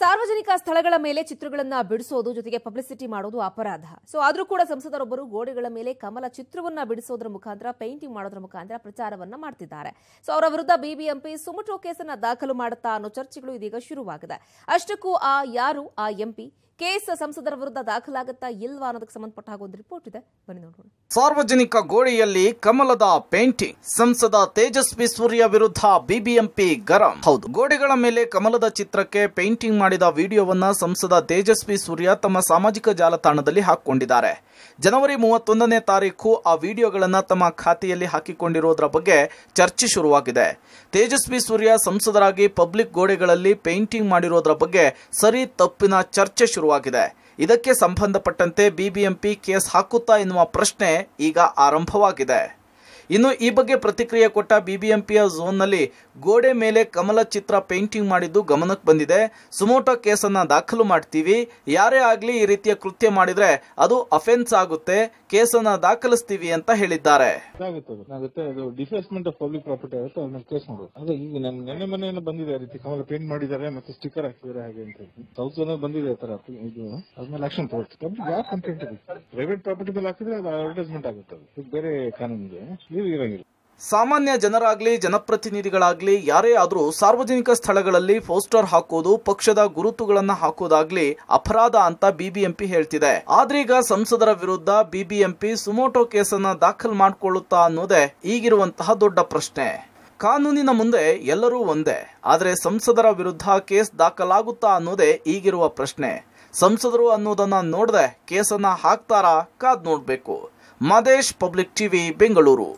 ಸಾರ್ವಜನಿಕ ಸ್ಥಳಗಳ ಮೇಲೆ ಚಿತ್ರಗಳನ್ನು ಬಿಡಿಸೋದು ಜೊತೆಗೆ ಪಬ್ಲಿಸಿಟಿ ಮಾಡೋದು ಅಪರಾಧ ಸೊ ಆದರೂ ಕೂಡ ಸಂಸದರೊಬ್ಬರು ಗೋಡೆಗಳ ಮೇಲೆ ಕಮಲ ಚಿತ್ರವನ್ನ ಬಿಡಿಸೋದ್ರ ಮುಖಾಂತರ ಪೇಂಟಿಂಗ್ ಮಾಡೋದ್ರ ಮುಖಾಂತರ ಪ್ರಚಾರವನ್ನ ಮಾಡ್ತಿದ್ದಾರೆ ಸೊ ಅವರ ವಿರುದ್ಧ ಬಿಬಿಎಂಪಿ ಸುಮಟೋ ಕೇಸನ್ನ ದಾಖಲು ಮಾಡುತ್ತಾ ಅನ್ನೋ ಚರ್ಚೆಗಳು ಇದೀಗ ಶುರುವಾಗಿದೆ ಅಷ್ಟಕ್ಕೂ ಆ ಯಾರು ಆ ಎಂಪಿ ಕೇಸ್ ಸಂಸದರ ವಿರುದ್ಧ ದಾಖಲಾಗುತ್ತಾ ಇಲ್ವಾ ಅನ್ನೋದಕ್ಕೆ ಸಂಬಂಧಪಟ್ಟ ಹಾಗೊಂದು ರಿಪೋರ್ಟ್ ಇದೆ ಬನ್ನಿ ನೋಡೋಣ ಸಾರ್ವಜನಿಕ ಗೋಡೆಯಲ್ಲಿ ಕಮಲದ ಪೇಂಟಿಂಗ್ ಸಂಸದ ತೇಜಸ್ವಿ ಸೂರ್ಯ ವಿರುದ್ಧ ಬಿಬಿಎಂಪಿ ಗರಂ ಹೌದು ಗೋಡೆಗಳ ಮೇಲೆ ಕಮಲದ ಚಿತ್ರಕ್ಕೆ ಪೇಂಟಿಂಗ್ ಮಾಡಿದ ವಿಡಿಯೋವನ್ನ ಸಂಸದ ತೇಜಸ್ವಿ ಸೂರ್ಯ ತಮ್ಮ ಸಾಮಾಜಿಕ ಜಾಲತಾಣದಲ್ಲಿ ಹಾಕಿಕೊಂಡಿದ್ದಾರೆ ಜನವರಿ ಮೂವತ್ತೊಂದನೇ ತಾರೀಕು ಆ ವಿಡಿಯೋಗಳನ್ನು ತಮ್ಮ ಖಾತೆಯಲ್ಲಿ ಹಾಕಿಕೊಂಡಿರೋದರ ಬಗ್ಗೆ ಚರ್ಚೆ ಶುರುವಾಗಿದೆ ತೇಜಸ್ವಿ ಸೂರ್ಯ ಸಂಸದರಾಗಿ ಪಬ್ಲಿಕ್ ಗೋಡೆಗಳಲ್ಲಿ ಪೇಂಟಿಂಗ್ ಮಾಡಿರೋದರ ಬಗ್ಗೆ ಸರಿ ತಪ್ಪಿನ ಚರ್ಚೆ ಶುರುವಾಗಿದೆ ಇದಕ್ಕೆ ಸಂಬಂಧಪಟ್ಟಂತೆ ಬಿಬಿಎಂಪಿ ಕೇಸ್ ಹಾಕುತ್ತಾ ಎನ್ನುವ ಪ್ರಶ್ನೆ ಈಗ ಆರಂಭವಾಗಿದೆ ಇನ್ನು ಈ ಬಗ್ಗೆ ಪ್ರತಿಕ್ರಿಯೆ ಕೊಟ್ಟ ಬಿಬಿಎಂಪಿಯ ಝೋನ್ನಲ್ಲಿ ಗೋಡೆ ಮೇಲೆ ಕಮಲ ಚಿತ್ರ ಪೇಂಟಿಂಗ್ ಮಾಡಿದ್ದು ಗಮನಕ್ಕೆ ಬಂದಿದೆ ಸುಮೋಟೋ ಕೇಸನ್ನು ದಾಖಲು ಮಾಡ್ತೀವಿ ಯಾರೇ ಆಗಲಿ ಈ ರೀತಿಯ ಕೃತ್ಯ ಮಾಡಿದರೆ ಅದು ಅಫೆನ್ಸ್ ಆಗುತ್ತೆ ಕೇಸನ್ನ ದಾಖಲಿಸ್ತೀವಿ ಅಂತ ಹೇಳಿದ್ದಾರೆ ಪ್ರಾಪರ್ಟಿ ನನ್ನ ಬಂದಿದೆ ಪೇಂಟ್ ಮಾಡಿದ್ದಾರೆ ಮತ್ತೆ ಸ್ಟಿಕ್ಕರ್ ಹಾಗೆ ಅಂತ ಬಂದಿದೆ ಪ್ರೈವೇಟ್ ಪ್ರಾಪರ್ಟಿ ಮೇಲೆ ಹಾಕಿದ್ರೆ ಅದು ಅಡ್ವರ್ಟೈಸ್ಮೆಂಟ್ ಆಗುತ್ತೆ ಅದು ಬೇರೆ ಕಾನೂನಿಗೆ ಇರಂಗಿಲ್ಲ ಸಾಮಾನ್ಯ ಜನರಾಗ್ಲಿ ಜನಪ್ರತಿನಿಧಿಗಳಾಗ್ಲಿ ಯಾರೇ ಆದರೂ ಸಾರ್ವಜನಿಕ ಸ್ಥಳಗಳಲ್ಲಿ ಪೋಸ್ಟರ್ ಹಾಕೋದು ಪಕ್ಷದ ಗುರುತುಗಳನ್ನ ಹಾಕೋದಾಗ್ಲಿ ಅಪರಾಧ ಅಂತ ಬಿಬಿಎಂಪಿ ಹೇಳ್ತಿದೆ ಆದ್ರೀಗ ಸಂಸದರ ವಿರುದ್ಧ ಬಿಬಿಎಂಪಿ ಸುಮೋಟೋ ಕೇಸನ್ನ ದಾಖಲ್ ಮಾಡ್ಕೊಳ್ಳುತ್ತಾ ಅನ್ನೋದೇ ಈಗಿರುವಂತಹ ದೊಡ್ಡ ಪ್ರಶ್ನೆ ಕಾನೂನಿನ ಮುಂದೆ ಎಲ್ಲರೂ ಒಂದೇ ಆದ್ರೆ ಸಂಸದರ ವಿರುದ್ಧ ಕೇಸ್ ದಾಖಲಾಗುತ್ತಾ ಅನ್ನೋದೇ ಈಗಿರುವ ಪ್ರಶ್ನೆ ಸಂಸದರು ಅನ್ನೋದನ್ನ ನೋಡದೆ ಕೇಸನ್ನ ಹಾಕ್ತಾರಾ ಕಾದ್ ನೋಡ್ಬೇಕು ಮದೇಶ್ ಪಬ್ಲಿಕ್ ಟಿವಿ ಬೆಂಗಳೂರು